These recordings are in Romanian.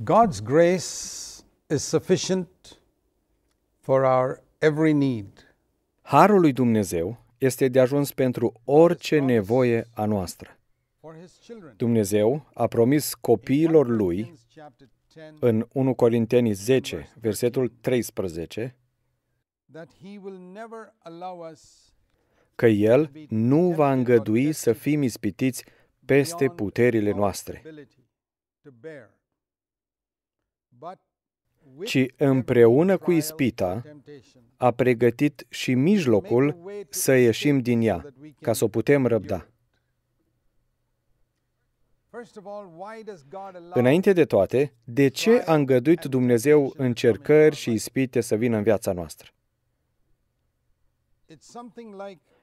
God's grace is sufficient for our every need. Harul lui Dumnezeu este de ajuns pentru orice nevoie a noastră. Dumnezeu a promis copiilor lui în 1 Corinteni 10, versetul 13, că El nu va îngădui să fim ispitiți peste puterile noastre ci împreună cu ispita a pregătit și mijlocul să ieșim din ea, ca să o putem răbda. Înainte de toate, de ce a îngăduit Dumnezeu încercări și ispite să vină în viața noastră?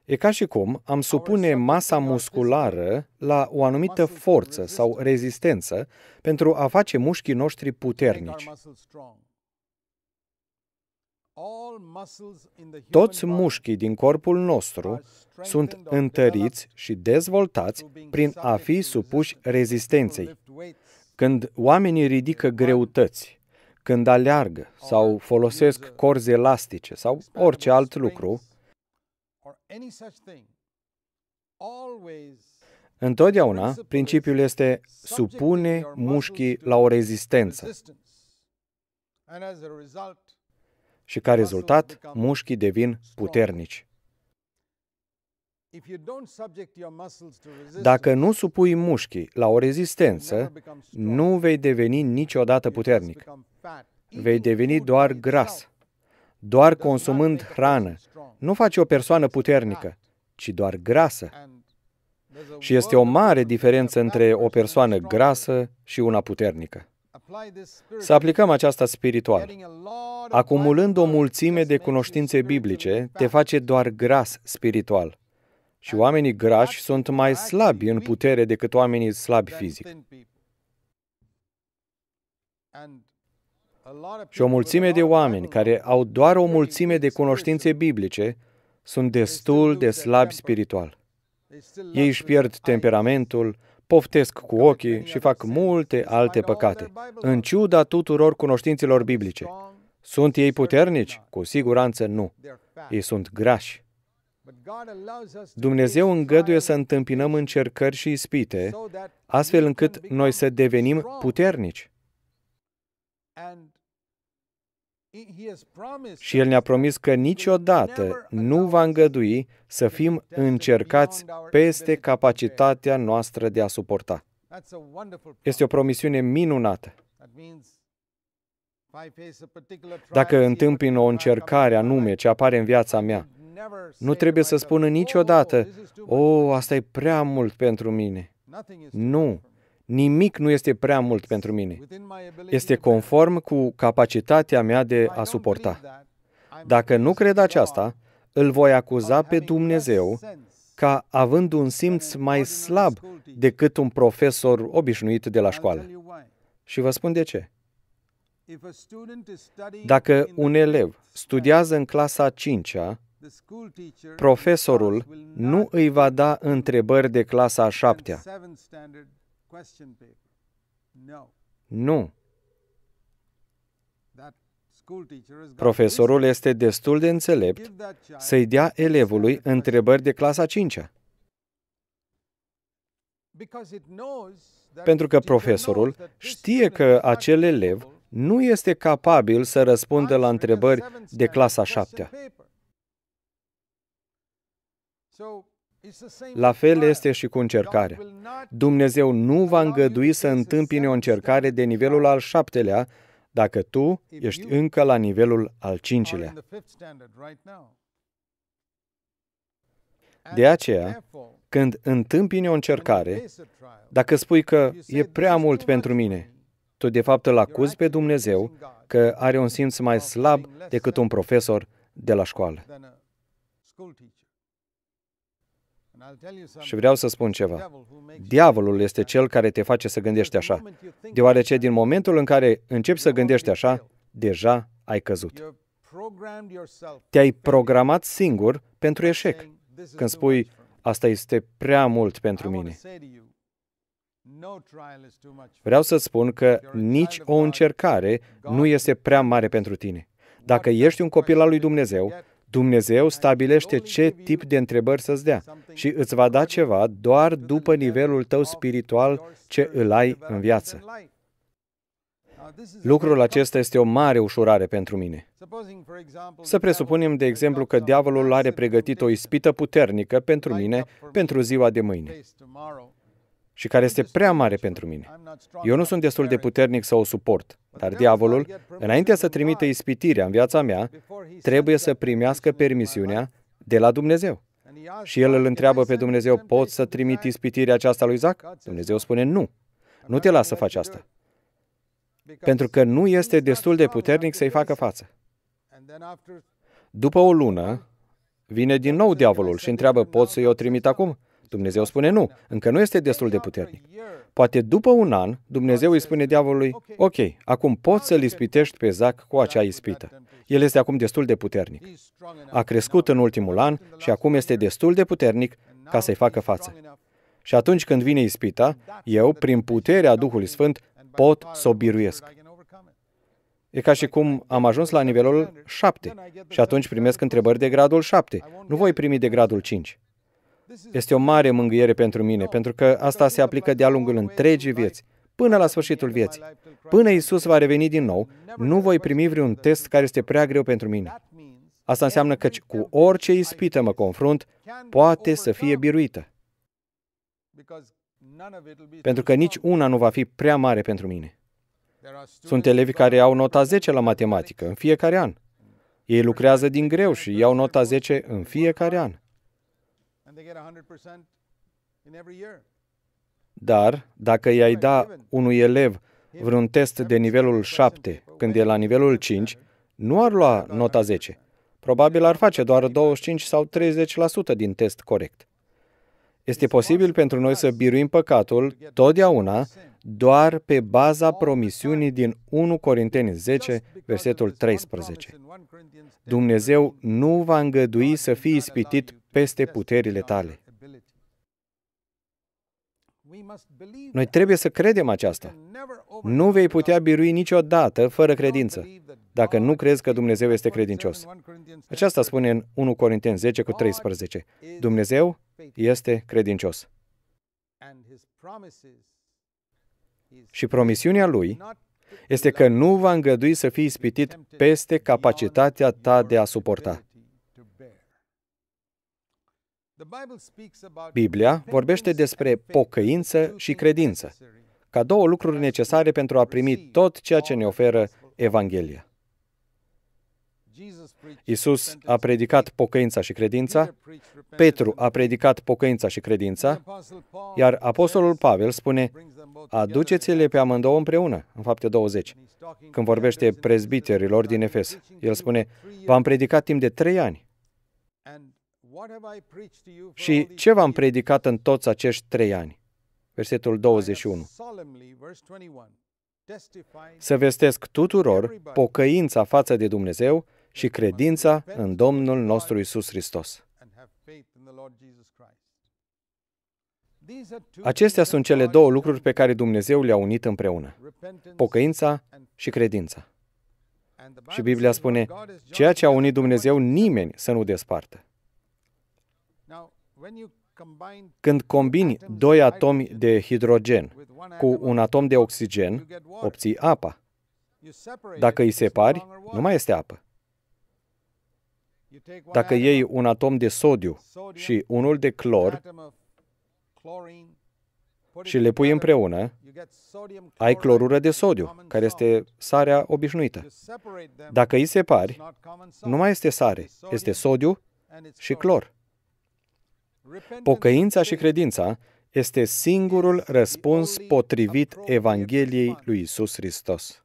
E ca și cum am supune masa musculară la o anumită forță sau rezistență pentru a face mușchii noștri puternici. Toți mușchii din corpul nostru sunt întăriți și dezvoltați prin a fi supuși rezistenței. Când oamenii ridică greutăți, când aleargă sau folosesc corzi elastice sau orice alt lucru, Întotdeauna, principiul este supune mușchii la o rezistență. Și ca rezultat, mușchii devin puternici. Dacă nu supui mușchii la o rezistență, nu vei deveni niciodată puternic. Vei deveni doar gras. Doar consumând hrană nu face o persoană puternică, ci doar grasă. Și este o mare diferență între o persoană grasă și una puternică. Să aplicăm aceasta spiritual. Acumulând o mulțime de cunoștințe biblice, te face doar gras spiritual. Și oamenii grași sunt mai slabi în putere decât oamenii slabi fizic. Și o mulțime de oameni care au doar o mulțime de cunoștințe biblice sunt destul de slabi spiritual. Ei își pierd temperamentul, poftesc cu ochii și fac multe alte păcate, în ciuda tuturor cunoștințelor biblice. Sunt ei puternici? Cu siguranță nu. Ei sunt grași. Dumnezeu îngăduie să întâmpinăm încercări și ispite, astfel încât noi să devenim puternici. Și El ne-a promis că niciodată nu va îngădui să fim încercați peste capacitatea noastră de a suporta. Este o promisiune minunată. Dacă întâmpin o încercare anume ce apare în viața mea, nu trebuie să spună oh, niciodată, o, oh, asta e prea mult pentru mine. Nu, Nimic nu este prea mult pentru mine. Este conform cu capacitatea mea de a suporta. Dacă nu cred aceasta, îl voi acuza pe Dumnezeu ca având un simț mai slab decât un profesor obișnuit de la școală. Și vă spun de ce. Dacă un elev studiază în clasa 5-a, profesorul nu îi va da întrebări de clasa 7-a question paper. No. Nu. Profesorul este destul de înțelept să-i dea elevului întrebări de clasa 5 -a. Pentru că profesorul știe că acel elev nu este capabil să răspundă la întrebări de clasa 7 -a. La fel este și cu încercarea. Dumnezeu nu va îngădui să întâmpine o încercare de nivelul al șaptelea dacă tu ești încă la nivelul al cincilea. De aceea, când întâmpini o încercare, dacă spui că e prea mult pentru mine, tu de fapt îl acuzi pe Dumnezeu că are un simț mai slab decât un profesor de la școală. Și vreau să spun ceva. Diavolul este cel care te face să gândești așa, deoarece din momentul în care începi să gândești așa, deja ai căzut. Te-ai programat singur pentru eșec. Când spui, asta este prea mult pentru mine. Vreau să spun că nici o încercare nu este prea mare pentru tine. Dacă ești un copil al lui Dumnezeu, Dumnezeu stabilește ce tip de întrebări să-ți dea și îți va da ceva doar după nivelul tău spiritual ce îl ai în viață. Lucrul acesta este o mare ușurare pentru mine. Să presupunem, de exemplu, că diavolul are pregătit o ispită puternică pentru mine pentru ziua de mâine și care este prea mare pentru mine. Eu nu sunt destul de puternic să o suport, dar diavolul, înainte să trimită ispitirea în viața mea, trebuie să primească permisiunea de la Dumnezeu. Și el îl întreabă pe Dumnezeu, pot să trimit ispitirea aceasta lui Isaac? Dumnezeu spune, nu, nu te las să faci asta. Pentru că nu este destul de puternic să-i facă față. După o lună, vine din nou diavolul și întreabă, pot să-i o trimit acum? Dumnezeu spune nu, încă nu este destul de puternic. Poate după un an, Dumnezeu îi spune diavolului, ok, acum poți să-l ispitești pe Zac cu acea ispită. El este acum destul de puternic. A crescut în ultimul an și acum este destul de puternic ca să-i facă față. Și atunci când vine ispita, eu, prin puterea Duhului Sfânt, pot să o biruiesc. E ca și cum am ajuns la nivelul 7 și atunci primesc întrebări de gradul 7. Nu voi primi de gradul 5. Este o mare mângâiere pentru mine, pentru că asta se aplică de-a lungul întregii vieți, până la sfârșitul vieții. Până Isus va reveni din nou, nu voi primi vreun test care este prea greu pentru mine. Asta înseamnă că cu orice ispită mă confrunt, poate să fie biruită. Pentru că nici una nu va fi prea mare pentru mine. Sunt elevi care au nota 10 la matematică în fiecare an. Ei lucrează din greu și iau nota 10 în fiecare an. Dar dacă i-ai da unui elev vreun test de nivelul 7 când e la nivelul 5, nu ar lua nota 10. Probabil ar face doar 25 sau 30% din test corect. Este posibil pentru noi să biruim păcatul totdeauna doar pe baza promisiunii din 1 Corinteni 10, versetul 13. Dumnezeu nu va îngădui să fii ispitit peste puterile tale. Noi trebuie să credem aceasta. Nu vei putea birui niciodată fără credință, dacă nu crezi că Dumnezeu este credincios. Aceasta spune în 1 Corinteni 10 cu 13. Dumnezeu este credincios. Și promisiunea lui este că nu va îngădui să fii ispitit peste capacitatea ta de a suporta. Biblia vorbește despre pocăință și credință, ca două lucruri necesare pentru a primi tot ceea ce ne oferă Evanghelia. Isus a predicat pocăința și credința, Petru a predicat pocăința și credința, iar Apostolul Pavel spune, aduceți-le pe amândouă împreună, în fapte 20, când vorbește prezbiterilor din Efes. El spune, v-am predicat timp de trei ani și ce v-am predicat în toți acești trei ani? Versetul 21. Să vestesc tuturor pocăința față de Dumnezeu și credința în Domnul nostru Isus Hristos. Acestea sunt cele două lucruri pe care Dumnezeu le-a unit împreună, pocăința și credința. Și Biblia spune, ceea ce a unit Dumnezeu nimeni să nu despartă. Când combini doi atomi de hidrogen cu un atom de oxigen, obții apa. Dacă îi separi, nu mai este apă. Dacă iei un atom de sodiu și unul de clor și le pui împreună, ai clorură de sodiu, care este sarea obișnuită. Dacă îi separi, nu mai este sare, este sodiu și clor. Pocăința și credința este singurul răspuns potrivit Evangheliei lui Isus Hristos.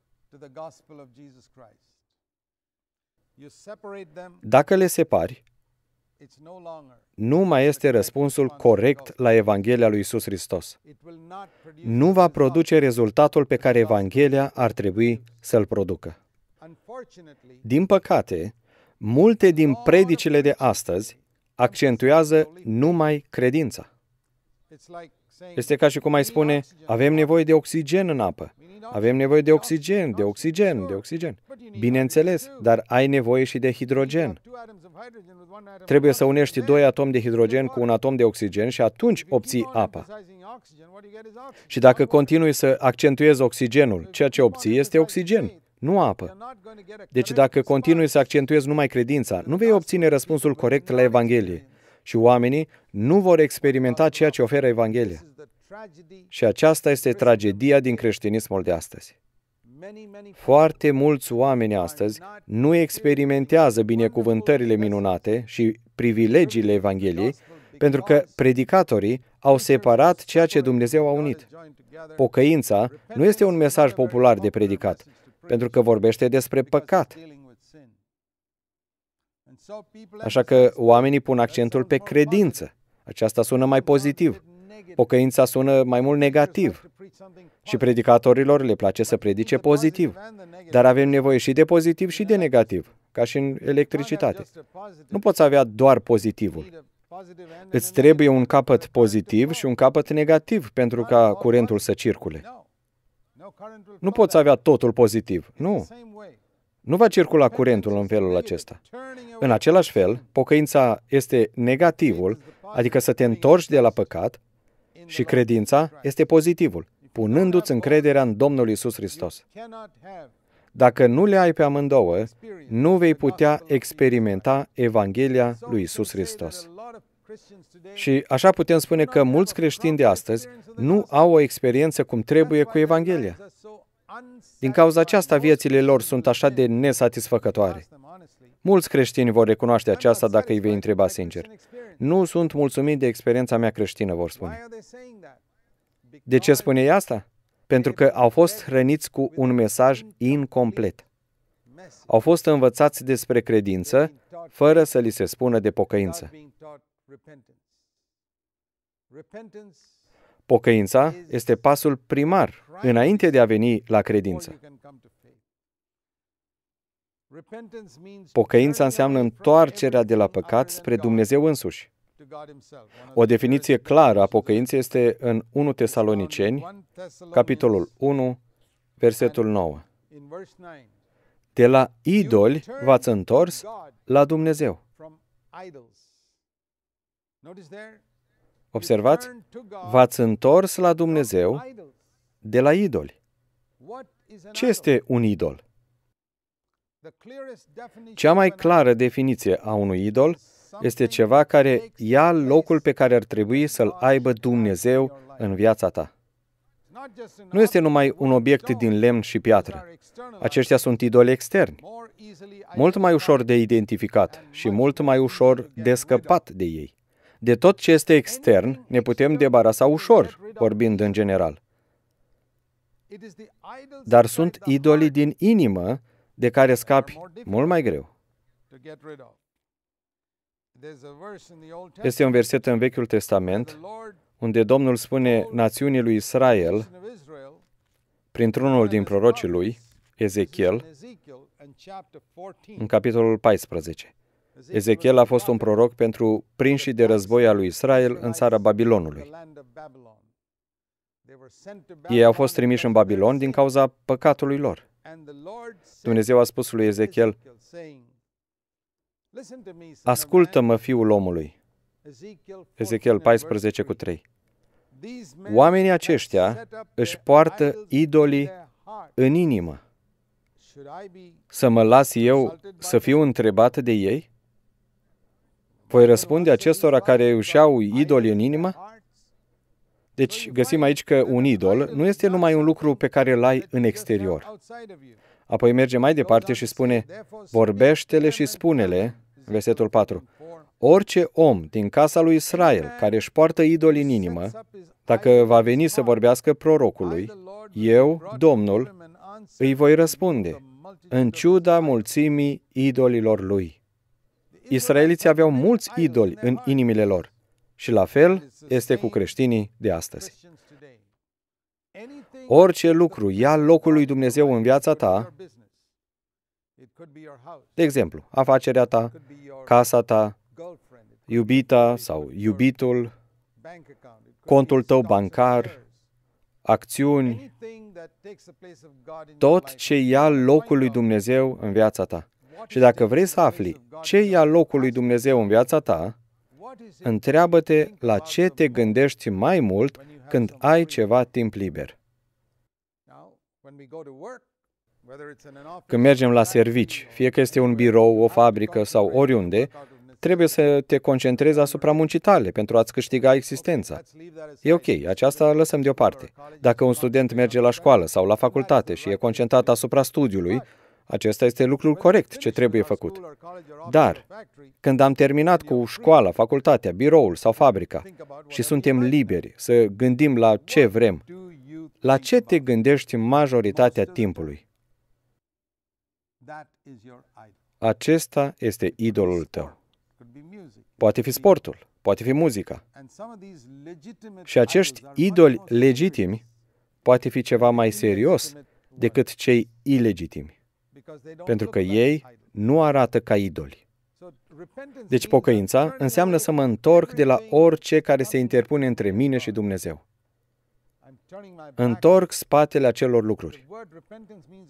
Dacă le separi, nu mai este răspunsul corect la Evanghelia lui Isus Hristos. Nu va produce rezultatul pe care Evanghelia ar trebui să-l producă. Din păcate, multe din predicile de astăzi accentuează numai credința. Este ca și cum ai spune, avem nevoie de oxigen în apă. Avem nevoie de oxigen, de oxigen, de oxigen. Bineînțeles, dar ai nevoie și de hidrogen. Trebuie să unești doi atomi de hidrogen cu un atom de oxigen și atunci obții apa. Și dacă continui să accentuezi oxigenul, ceea ce obții este oxigen nu apă. Deci dacă continui să accentuezi numai credința, nu vei obține răspunsul corect la Evanghelie și oamenii nu vor experimenta ceea ce oferă Evanghelia. Și aceasta este tragedia din creștinismul de astăzi. Foarte mulți oameni astăzi nu experimentează binecuvântările minunate și privilegiile Evangheliei pentru că predicatorii au separat ceea ce Dumnezeu a unit. Pocăința nu este un mesaj popular de predicat, pentru că vorbește despre păcat. Așa că oamenii pun accentul pe credință. Aceasta sună mai pozitiv. Pocăința sună mai mult negativ. Și predicatorilor le place să predice pozitiv. Dar avem nevoie și de pozitiv și de negativ, ca și în electricitate. Nu poți avea doar pozitivul. Îți trebuie un capăt pozitiv și un capăt negativ pentru ca curentul să circule. Nu poți avea totul pozitiv. Nu. Nu va circula curentul în felul acesta. În același fel, pocăința este negativul, adică să te întorci de la păcat, și credința este pozitivul, punându-ți încrederea în Domnul Isus Hristos. Dacă nu le ai pe amândouă, nu vei putea experimenta Evanghelia lui Isus Hristos. Și așa putem spune că mulți creștini de astăzi nu au o experiență cum trebuie cu Evanghelia. Din cauza aceasta, viețile lor sunt așa de nesatisfăcătoare. Mulți creștini vor recunoaște aceasta dacă îi vei întreba sincer. Nu sunt mulțumit de experiența mea creștină, vor spune. De ce spune ei asta? Pentru că au fost hrăniți cu un mesaj incomplet. Au fost învățați despre credință, fără să li se spună de pocăință. Pocăința este pasul primar înainte de a veni la credință. Pocăința înseamnă întoarcerea de la păcat spre Dumnezeu însuși. O definiție clară a pocăinței este în 1 Tesaloniceni, capitolul 1, versetul 9. De la idoli v-ați întors la Dumnezeu. Observați, v-ați întors la Dumnezeu de la idoli. Ce este un idol? Cea mai clară definiție a unui idol este ceva care ia locul pe care ar trebui să-l aibă Dumnezeu în viața ta. Nu este numai un obiect din lemn și piatră. Aceștia sunt idoli externi, mult mai ușor de identificat și mult mai ușor de scăpat de ei. De tot ce este extern ne putem debarasa ușor, vorbind în general. Dar sunt idolii din inimă de care scapi mult mai greu. Este un verset în Vechiul Testament unde Domnul spune națiunii lui Israel, printr-unul din prorocii lui, Ezechiel, în capitolul 14. Ezechiel a fost un proroc pentru prinșii de război al lui Israel în țara Babilonului. Ei au fost trimiși în Babilon din cauza păcatului lor. Dumnezeu a spus lui Ezechiel, Ascultă-mă, fiul omului. Ezechiel 14 cu 3. Oamenii aceștia își poartă idolii în inimă. Să mă las eu să fiu întrebat de ei? Voi răspunde acestora care își au idoli în inimă? Deci găsim aici că un idol nu este numai un lucru pe care îl ai în exterior. Apoi merge mai departe și spune, vorbește-le și spune-le, versetul 4, orice om din casa lui Israel care își poartă idoli în inimă, dacă va veni să vorbească prorocului, eu, Domnul, îi voi răspunde, în ciuda mulțimii idolilor lui. Israeliții aveau mulți idoli în inimile lor și la fel este cu creștinii de astăzi. Orice lucru ia locul lui Dumnezeu în viața ta, de exemplu, afacerea ta, casa ta, iubita sau iubitul, contul tău bancar, acțiuni, tot ce ia locul lui Dumnezeu în viața ta. Și dacă vrei să afli ce ia locul lui Dumnezeu în viața ta, întreabă-te la ce te gândești mai mult când ai ceva timp liber. Când mergem la servici, fie că este un birou, o fabrică sau oriunde, trebuie să te concentrezi asupra muncii tale pentru a-ți câștiga existența. E ok, aceasta lăsăm deoparte. Dacă un student merge la școală sau la facultate și e concentrat asupra studiului, acesta este lucrul corect ce trebuie făcut. Dar, când am terminat cu școala, facultatea, biroul sau fabrica și suntem liberi să gândim la ce vrem, la ce te gândești majoritatea timpului? Acesta este idolul tău. Poate fi sportul, poate fi muzica. Și acești idoli legitimi poate fi ceva mai serios decât cei ilegitimi pentru că ei nu arată ca idoli. Deci pocăința înseamnă să mă întorc de la orice care se interpune între mine și Dumnezeu. Întorc spatele acelor lucruri.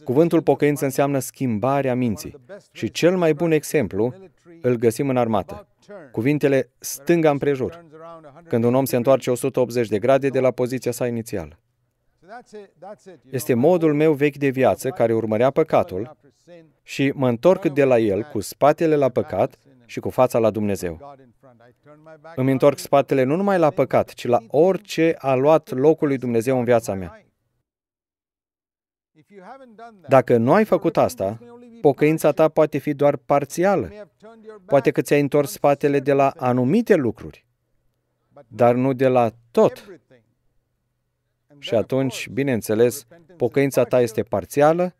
Cuvântul pocăință înseamnă schimbarea minții și cel mai bun exemplu îl găsim în armată. Cuvintele stânga împrejur, când un om se întoarce 180 de grade de la poziția sa inițială. Este modul meu vechi de viață care urmărea păcatul și mă întorc de la el cu spatele la păcat și cu fața la Dumnezeu. Îmi întorc spatele nu numai la păcat, ci la orice a luat locul lui Dumnezeu în viața mea. Dacă nu ai făcut asta, pocăința ta poate fi doar parțială. Poate că ți-ai întors spatele de la anumite lucruri, dar nu de la tot și atunci, bineînțeles, pocăința ta este parțială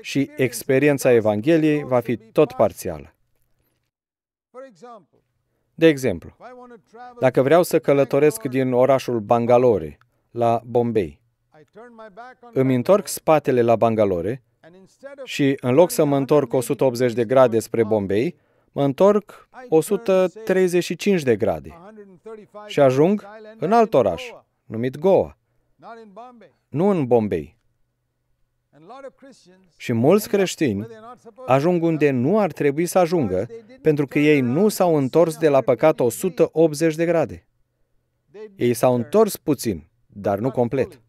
și experiența Evangheliei va fi tot parțială. De exemplu, dacă vreau să călătoresc din orașul Bangalore la Bombay, îmi întorc spatele la Bangalore și în loc să mă întorc 180 de grade spre Bombay, mă întorc 135 de grade și ajung în alt oraș, numit Goa nu în Bombay. Și mulți creștini ajung unde nu ar trebui să ajungă, pentru că ei nu s-au întors de la păcat 180 de grade. Ei s-au întors puțin, dar nu complet.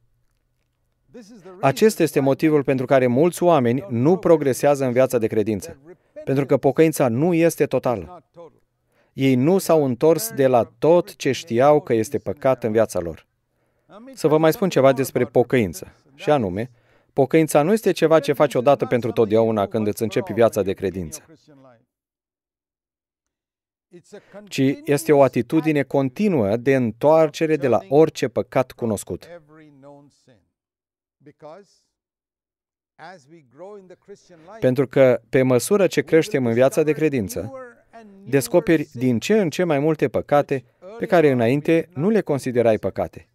Acesta este motivul pentru care mulți oameni nu progresează în viața de credință, pentru că pocăința nu este totală. Ei nu s-au întors de la tot ce știau că este păcat în viața lor. Să vă mai spun ceva despre pocăință, și anume, pocăința nu este ceva ce faci odată pentru totdeauna când îți începi viața de credință, ci este o atitudine continuă de întoarcere de la orice păcat cunoscut. Pentru că, pe măsură ce creștem în viața de credință, descoperi din ce în ce mai multe păcate pe care înainte nu le considerai păcate.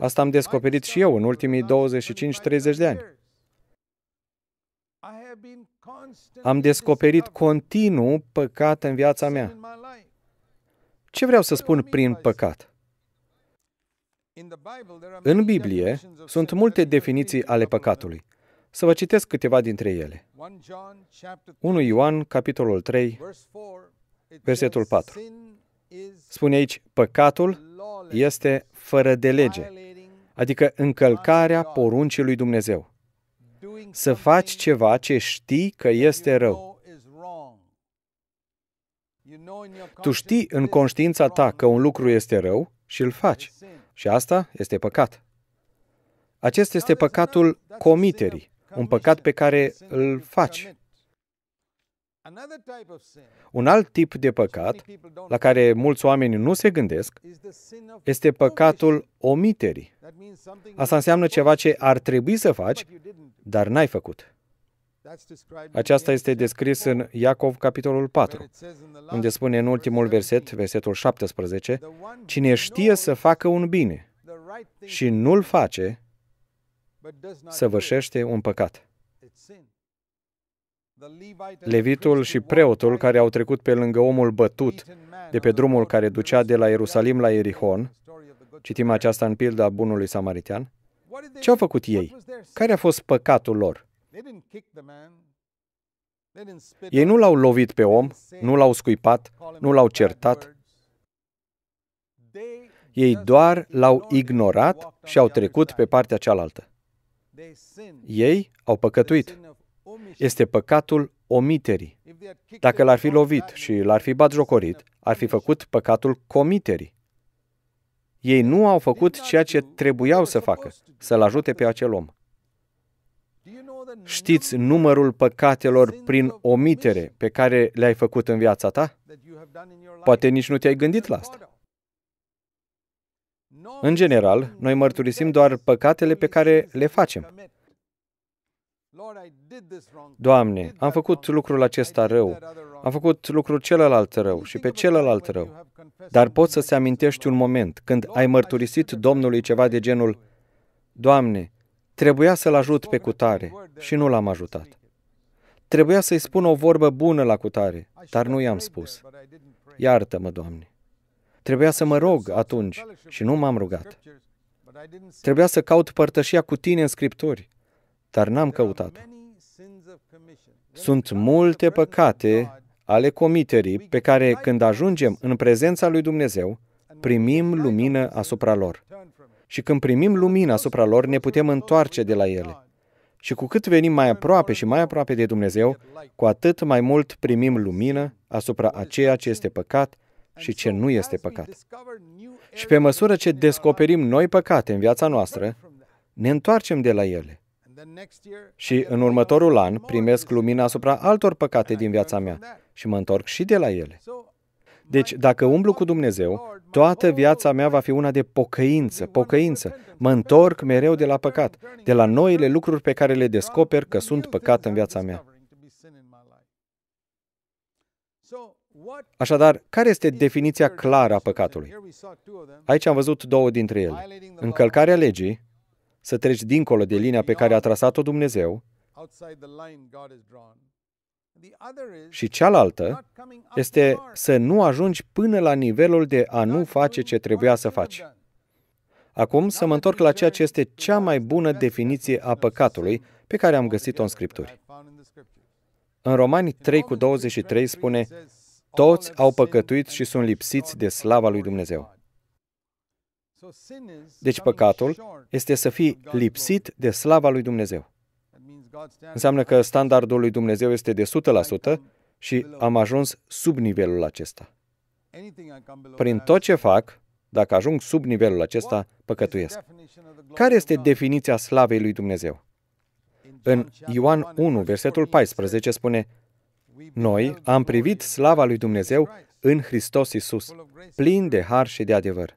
Asta am descoperit și eu în ultimii 25-30 de ani. Am descoperit continuu păcat în viața mea. Ce vreau să spun prin păcat? În Biblie sunt multe definiții ale păcatului. Să vă citesc câteva dintre ele. 1 Ioan, capitolul 3, versetul 4. Spune aici, păcatul este fără de lege adică încălcarea poruncii lui Dumnezeu. Să faci ceva ce știi că este rău. Tu știi în conștiința ta că un lucru este rău și îl faci. Și asta este păcat. Acesta este păcatul comiterii, un păcat pe care îl faci. Un alt tip de păcat, la care mulți oameni nu se gândesc, este păcatul omiterii. Asta înseamnă ceva ce ar trebui să faci, dar n-ai făcut. Aceasta este descris în Iacov, capitolul 4, unde spune în ultimul verset, versetul 17, Cine știe să facă un bine și nu-l face, săvârșește un păcat. Levitul și preotul care au trecut pe lângă omul bătut de pe drumul care ducea de la Ierusalim la Erihon, citim aceasta în pilda bunului samaritean, ce au făcut ei? Care a fost păcatul lor? Ei nu l-au lovit pe om, nu l-au scuipat, nu l-au certat. Ei doar l-au ignorat și au trecut pe partea cealaltă. Ei au păcătuit este păcatul omiterii. Dacă l-ar fi lovit și l-ar fi batjocorit, ar fi făcut păcatul comiterii. Ei nu au făcut ceea ce trebuiau să facă, să-l ajute pe acel om. Știți numărul păcatelor prin omitere pe care le-ai făcut în viața ta? Poate nici nu te-ai gândit la asta. În general, noi mărturisim doar păcatele pe care le facem. Doamne, am făcut lucrul acesta rău, am făcut lucrul celălalt rău și pe celălalt rău. Dar poți să se amintești un moment când ai mărturisit Domnului ceva de genul, Doamne, trebuia să-l ajut pe cutare și nu l-am ajutat. Trebuia să-i spun o vorbă bună la cutare, dar nu i-am spus. Iartă-mă, Doamne. Trebuia să mă rog atunci și nu m-am rugat. Trebuia să caut părtășia cu tine în scripturi, dar n-am căutat-o. Sunt multe păcate ale comiterii pe care, când ajungem în prezența lui Dumnezeu, primim lumină asupra lor. Și când primim lumină asupra lor, ne putem întoarce de la ele. Și cu cât venim mai aproape și mai aproape de Dumnezeu, cu atât mai mult primim lumină asupra a ceea ce este păcat și ce nu este păcat. Și pe măsură ce descoperim noi păcate în viața noastră, ne întoarcem de la ele și în următorul an primesc lumina asupra altor păcate din viața mea și mă întorc și de la ele. Deci, dacă umblu cu Dumnezeu, toată viața mea va fi una de pocăință, pocăință. Mă întorc mereu de la păcat, de la noile lucruri pe care le descoper că sunt păcat în viața mea. Așadar, care este definiția clară a păcatului? Aici am văzut două dintre ele. Încălcarea legii să treci dincolo de linia pe care a trasat-o Dumnezeu, și cealaltă este să nu ajungi până la nivelul de a nu face ce trebuia să faci. Acum să mă întorc la ceea ce este cea mai bună definiție a păcatului pe care am găsit-o în Scripturi. În Romani 3 cu 23 spune, toți au păcătuit și sunt lipsiți de slava lui Dumnezeu. Deci păcatul este să fii lipsit de slava lui Dumnezeu. Înseamnă că standardul lui Dumnezeu este de 100% și am ajuns sub nivelul acesta. Prin tot ce fac, dacă ajung sub nivelul acesta, păcătuiesc. Care este definiția slavei lui Dumnezeu? În Ioan 1, versetul 14 spune, Noi am privit slava lui Dumnezeu în Hristos Isus, plin de har și de adevăr.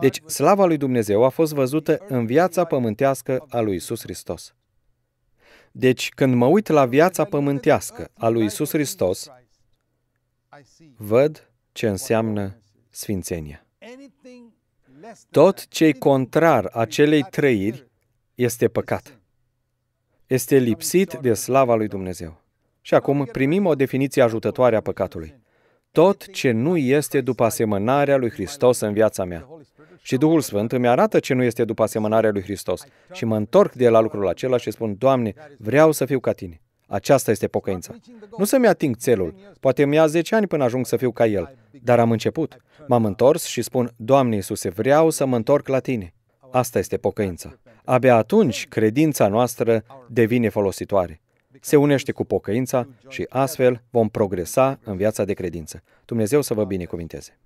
Deci, slava lui Dumnezeu a fost văzută în viața pământească a lui Isus Hristos. Deci, când mă uit la viața pământească a lui Isus Hristos, văd ce înseamnă sfințenia. Tot ce e contrar acelei trăiri este păcat. Este lipsit de slava lui Dumnezeu. Și acum primim o definiție ajutătoare a păcatului tot ce nu este după asemănarea lui Hristos în viața mea. Și Duhul Sfânt îmi arată ce nu este după asemănarea lui Hristos. Și mă întorc de la lucrul acela și spun, Doamne, vreau să fiu ca Tine. Aceasta este pocăința. Nu să-mi ating țelul. Poate mi-a 10 ani până ajung să fiu ca El. Dar am început. M-am întors și spun, Doamne Iisuse, vreau să mă întorc la Tine. Asta este pocăința. Abia atunci credința noastră devine folositoare se unește cu pocăința și astfel vom progresa în viața de credință. Dumnezeu să vă binecuvinteze!